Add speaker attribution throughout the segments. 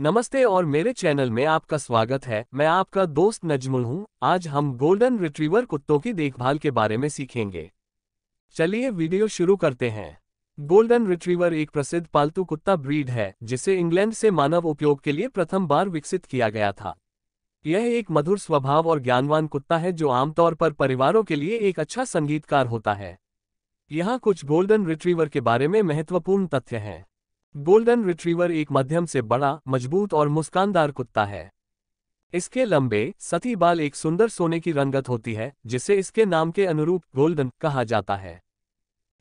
Speaker 1: नमस्ते और मेरे चैनल में आपका स्वागत है मैं आपका दोस्त नजमुल हूं आज हम गोल्डन रिट्रीवर कुत्तों की देखभाल के बारे में सीखेंगे चलिए वीडियो शुरू करते हैं गोल्डन रिट्रीवर एक प्रसिद्ध पालतू कुत्ता ब्रीड है जिसे इंग्लैंड से मानव उपयोग के लिए प्रथम बार विकसित किया गया था यह एक मधुर स्वभाव और ज्ञानवान कुत्ता है जो आमतौर पर परिवारों के लिए एक अच्छा संगीतकार होता है यहाँ कुछ गोल्डन रिट्रीवर के बारे में महत्वपूर्ण तथ्य हैं गोल्डन रिट्रीवर एक मध्यम से बड़ा मजबूत और मुस्कानदार कुत्ता है इसके लंबे सती बाल एक सुंदर सोने की रंगत होती है जिसे इसके नाम के अनुरूप गोल्डन कहा जाता है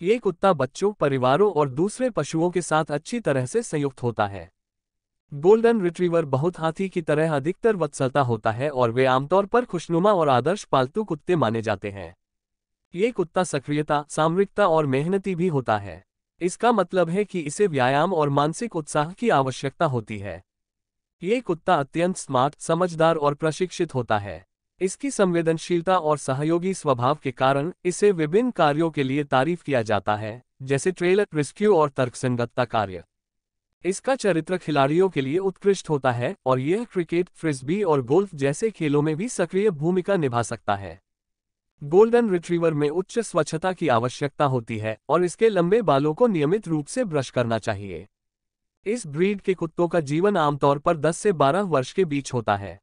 Speaker 1: ये कुत्ता बच्चों परिवारों और दूसरे पशुओं के साथ अच्छी तरह से संयुक्त होता है गोल्डन रिट्रीवर बहुत हाथी की तरह अधिकतर वत्सलता होता है और वे आमतौर पर खुशनुमा और आदर्श पालतू कुत्ते माने जाते हैं ये कुत्ता सक्रियता सामरिकता और मेहनती भी होता है इसका मतलब है कि इसे व्यायाम और मानसिक उत्साह की आवश्यकता होती है ये कुत्ता अत्यंत स्मार्ट समझदार और प्रशिक्षित होता है इसकी संवेदनशीलता और सहयोगी स्वभाव के कारण इसे विभिन्न कार्यों के लिए तारीफ किया जाता है जैसे ट्रेलर रेस्क्यू और तर्कसंगतता कार्य इसका चरित्र खिलाड़ियों के लिए उत्कृष्ट होता है और यह क्रिकेट फ्रिस्बी और गोल्फ जैसे खेलों में भी सक्रिय भूमिका निभा सकता है गोल्डन रिट्रीवर में उच्च स्वच्छता की आवश्यकता होती है और इसके लंबे बालों को नियमित रूप से ब्रश करना चाहिए इस ब्रीड के कुत्तों का जीवन आमतौर पर 10 से 12 वर्ष के बीच होता है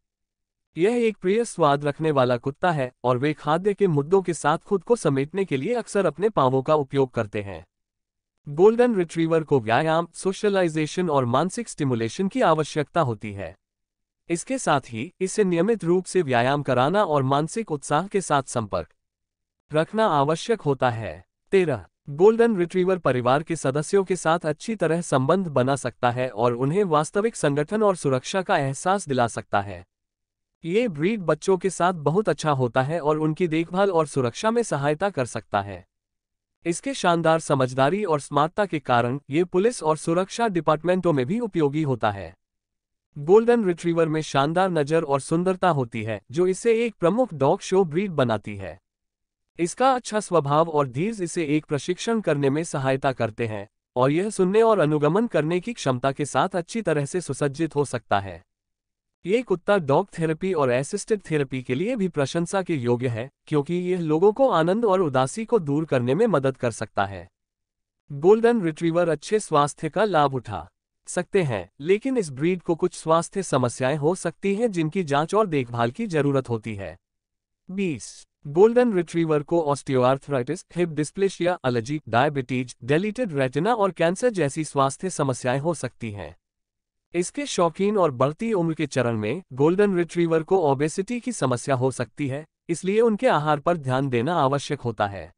Speaker 1: यह एक प्रिय स्वाद रखने वाला कुत्ता है और वे खाद्य के मुद्दों के साथ खुद को समेटने के लिए अक्सर अपने पावों का उपयोग करते हैं गोल्डन रिट्रीवर को व्यायाम सोशलाइजेशन और मानसिक स्टिमुलेशन की आवश्यकता होती है इसके साथ ही इसे नियमित रूप से व्यायाम कराना और मानसिक उत्साह के साथ संपर्क रखना आवश्यक होता है तेरह गोल्डन रिट्रीवर परिवार के सदस्यों के साथ अच्छी तरह संबंध बना सकता है और उन्हें वास्तविक संगठन और सुरक्षा का एहसास दिला सकता है ये ब्रीड बच्चों के साथ बहुत अच्छा होता है और उनकी देखभाल और सुरक्षा में सहायता कर सकता है इसके शानदार समझदारी और स्मार्टता के कारण ये पुलिस और सुरक्षा डिपार्टमेंटों में भी उपयोगी होता है गोल्डन रिट्रीवर में शानदार नजर और सुंदरता होती है जो इसे एक प्रमुख डॉग शो ब्रीड बनाती है इसका अच्छा स्वभाव और धीर्ज इसे एक प्रशिक्षण करने में सहायता करते हैं और यह सुनने और अनुगमन करने की क्षमता के साथ अच्छी तरह से सुसज्जित हो सकता है ये कुत्ता डॉग थेरेपी और एसिस्टेड थेरेपी के लिए भी प्रशंसा के योग्य है क्योंकि यह लोगों को आनंद और उदासी को दूर करने में मदद कर सकता है गोल्डन रिट्रीवर अच्छे स्वास्थ्य का लाभ उठा सकते हैं लेकिन इस ब्रीड को कुछ स्वास्थ्य समस्याएं हो सकती हैं जिनकी जांच और देखभाल की जरूरत होती है 20. गोल्डन रिट्रीवर को osteoarthritis hip dysplasia allergy diabetes डेलीटेड रेटिना और कैंसर जैसी स्वास्थ्य समस्याएं हो सकती हैं इसके शौकीन और बढ़ती उम्र के चरण में गोल्डन रिट्रीवर को ओबेसिटी की समस्या हो सकती है इसलिए उनके आहार पर ध्यान देना आवश्यक होता है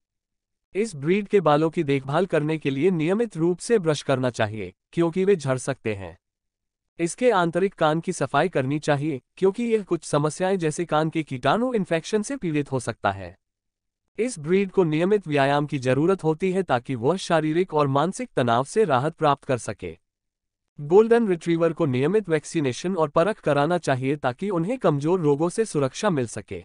Speaker 1: इस ब्रीड के बालों की देखभाल करने के लिए नियमित रूप से ब्रश करना चाहिए क्योंकि वे झड़ सकते हैं इसके आंतरिक कान की सफाई करनी चाहिए क्योंकि यह कुछ समस्याएं जैसे कान के कीटाणु इन्फेक्शन से पीड़ित हो सकता है इस ब्रीड को नियमित व्यायाम की जरूरत होती है ताकि वह शारीरिक और मानसिक तनाव से राहत प्राप्त कर सके गोल्डन रिट्रीवर को नियमित वैक्सीनेशन और परख कराना चाहिए ताकि उन्हें कमजोर रोगों से सुरक्षा मिल सके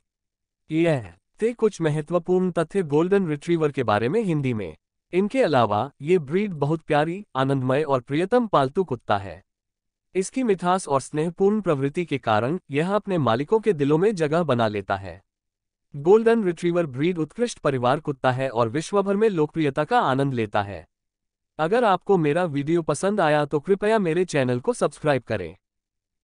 Speaker 1: यह देखते कुछ महत्वपूर्ण तथ्य गोल्डन रिट्रीवर के बारे में हिंदी में इनके अलावा ये ब्रीड बहुत प्यारी आनंदमय और प्रियतम पालतू कुत्ता है इसकी मिठास और स्नेहपूर्ण प्रवृत्ति के कारण यह अपने मालिकों के दिलों में जगह बना लेता है गोल्डन रिट्रीवर ब्रीड उत्कृष्ट परिवार कुत्ता है और विश्वभर में लोकप्रियता का आनंद लेता है अगर आपको मेरा वीडियो पसंद आया तो कृपया मेरे चैनल को सब्सक्राइब करें